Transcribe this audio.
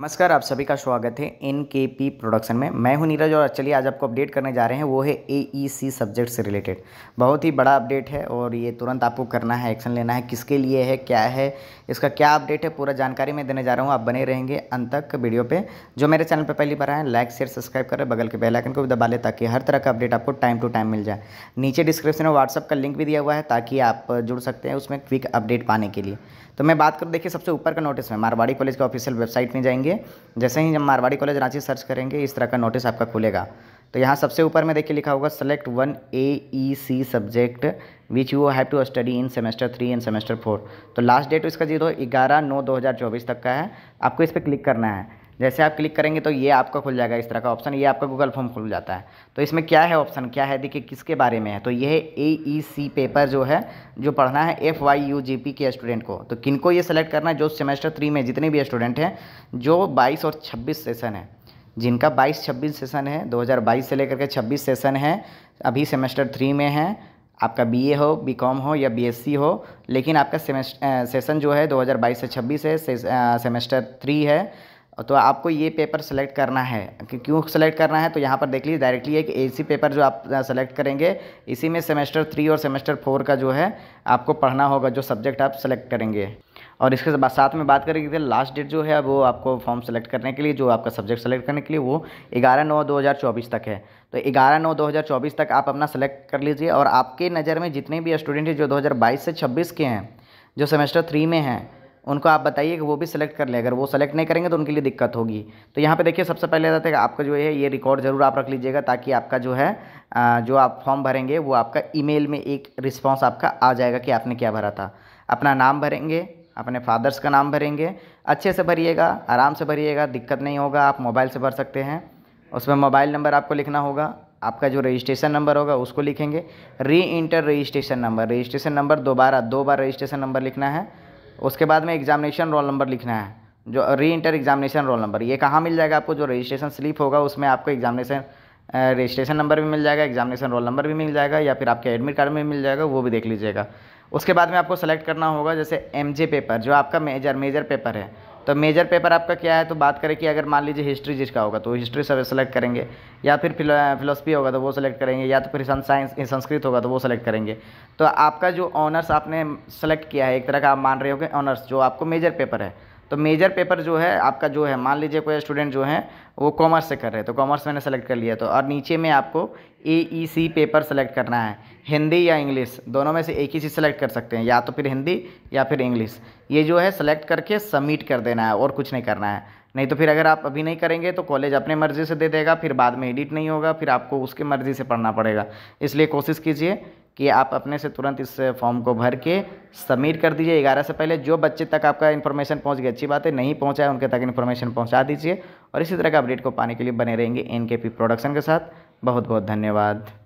नमस्कार आप सभी का स्वागत है एन के पी प्रोडक्शन में मैं हूं नीरज और चलिए आज आपको अपडेट करने जा रहे हैं वो है ए ई सी सब्जेक्ट से रिलेटेड बहुत ही बड़ा अपडेट है और ये तुरंत आपको करना है एक्शन लेना है किसके लिए है क्या है इसका क्या अपडेट है पूरा जानकारी मैं देने जा रहा हूँ आप बने रहेंगे अंत तक वीडियो पर जो मेरे चैनल पर पहली बार आए लाइक शेयर सब्सक्राइब करें बगल के बेलाइकन को भी दबा लें ताकि हर तरह का अपडेट आपको टाइम टू टाइम मिल जाए नीचे डिस्क्रिप्शन में व्हाट्सअप का लिंक भी दिया हुआ है ताकि आप जुड़ सकते हैं उसमें क्विक अपडेट पाने के लिए तो मैं बात करूँ देखिए सबसे ऊपर का नोटिस में मारवाड़ी कॉलेज के ऑफिशियल वेबसाइट में जाएंगे देंगे जैसे ही जब मारवाड़ी कॉलेज रांची सर्च करेंगे इस तरह का नोटिस आपका खुलेगा तो यहाँ सबसे ऊपर में देखिए लिखा होगा select one A E C subject which you have to study in semester three and semester four तो लास्ट डेट इसका दो ग्यारह नौ दो हज़ार चौबीस तक का है आपको इस पर क्लिक करना है जैसे आप क्लिक करेंगे तो ये आपका खुल जाएगा इस तरह का ऑप्शन ये आपका गूगल फॉर्म खुल जाता है तो इसमें क्या है ऑप्शन क्या है देखिए किसके बारे में है तो ये है ए ई सी पेपर जो है जो पढ़ना है F Y U G P के स्टूडेंट को तो किन को ये सेलेक्ट करना है जो सेमेस्टर थ्री में जितने भी स्टूडेंट हैं जो बाईस और छब्बीस सेशन है जिनका 22-26 सेशन है 2022 से लेकर के 26 सेशन है अभी सेमेस्टर थ्री में है आपका बीए हो बीकॉम हो या बीएससी हो लेकिन आपका सेमेस्टर सेशन जो है 2022 से 26 है से, आ, सेमेस्टर थ्री है तो आपको ये पेपर सेलेक्ट करना है कि क्यों सेलेक्ट करना है तो यहाँ पर देख लीजिए डायरेक्टली एक एसी पेपर जो आप सेलेक्ट करेंगे इसी में सेमेस्टर थ्री और सेमेस्टर फोर का जो है आपको पढ़ना होगा जो सब्जेक्ट आप सेलेक्ट करेंगे और इसके साथ में बात करेंगे लास्ट डेट जो है वो आपको फॉर्म सेलेक्ट करने के लिए जो आपका सब्जेक्ट सेलेक्ट करने के लिए वो ग्यारह नौ दो हज़ार चौबीस तक है तो ग्यारह नौ दो हज़ार चौबीस तक आप अपना सेलेक्ट कर लीजिए और आपके नज़र में जितने भी स्टूडेंट हैं जो दो हज़ार बाईस से छब्बीस के हैं जो सेमेस्टर थ्री में हैं उनको आप बताइए कि वो भी सेलेक्ट कर ले अगर वो सेलेक्ट नहीं करेंगे तो उनके लिए दिक्कत होगी तो यहाँ पे देखिए सबसे पहले रहते हैं आपका जो है ये रिकॉर्ड ज़रूर आप रख लीजिएगा ताकि आपका जो है जो आप फॉर्म भरेंगे वो आपका ईमेल में एक रिस्पॉन्स आपका आ जाएगा कि आपने क्या भरा था अपना नाम भरेंगे अपने फादर्स का नाम भरेंगे अच्छे से भरिएगा आराम से भरिएगा दिक्कत नहीं होगा आप मोबाइल से भर सकते हैं उसमें मोबाइल नंबर आपको लिखना होगा आपका जो रजिस्ट्रेशन नंबर होगा उसको लिखेंगे re enter registration number registration number दोबारा दो बार रजिस्ट्रेशन नंबर लिखना है उसके बाद में एग्जामिनेशन रोल नंबर लिखना है जो री इंटर एग्जामिनेशन रोल नंबर ये कहाँ मिल जाएगा आपको जो रजिस्ट्रेशन स्लिप होगा उसमें आपको एग्जामिनेशन रजिस्ट्रेशन नंबर भी मिल जाएगा एग्जामिनेशन रोल नंबर भी मिल जाएगा या फिर आपके एडमिट कार्ड में मिल जाएगा वो भी देख लीजिएगा उसके बाद में आपको सेलेक्ट करना होगा जैसे एम पेपर जो आपका मेजर मेजर पेपर है तो मेजर पेपर आपका क्या है तो बात करें कि अगर मान लीजिए हिस्ट्री जिसका होगा तो हिस्ट्री सब सेलेक्ट करेंगे या फिर फिलोसफी होगा तो वो सेलेक्ट करेंगे या तो फिर साइंस संस्कृत होगा तो वो सेलेक्ट करेंगे तो आपका जो ऑनर्स आपने सेलेक्ट किया है एक तरह का आप मान रहे हो कि ऑनर्स जो आपको मेजर पेपर है तो मेजर पेपर जो है आपका जो है मान लीजिए कोई स्टूडेंट जो है वो कॉमर्स से कर रहे हैं तो कॉमर्स मैंने सेलेक्ट कर लिया तो और नीचे में आपको ए ई सी पेपर सेलेक्ट करना है हिंदी या इंग्लिश दोनों में से एक ही चीज़ सेलेक्ट कर सकते हैं या तो फिर हिंदी या फिर इंग्लिश ये जो है सेलेक्ट करके सबमिट कर देना है और कुछ नहीं करना है नहीं तो फिर अगर आप अभी नहीं करेंगे तो कॉलेज अपने मर्ज़ी से दे देगा फिर बाद में एडिट नहीं होगा फिर आपको उसके मर्ज़ी से पढ़ना पड़ेगा इसलिए कोशिश कीजिए कि आप अपने से तुरंत इस फॉर्म को भर के सबमिट कर दीजिए ग्यारह से पहले जो बच्चे तक आपका इन्फॉर्मेशन पहुंच गया अच्छी बात है नहीं पहुंचा है उनके तक इन्फॉर्मेशन पहुंचा दीजिए और इसी तरह का अपडेट को पाने के लिए बने रहेंगे एन के पी प्रोडक्शन के साथ बहुत बहुत धन्यवाद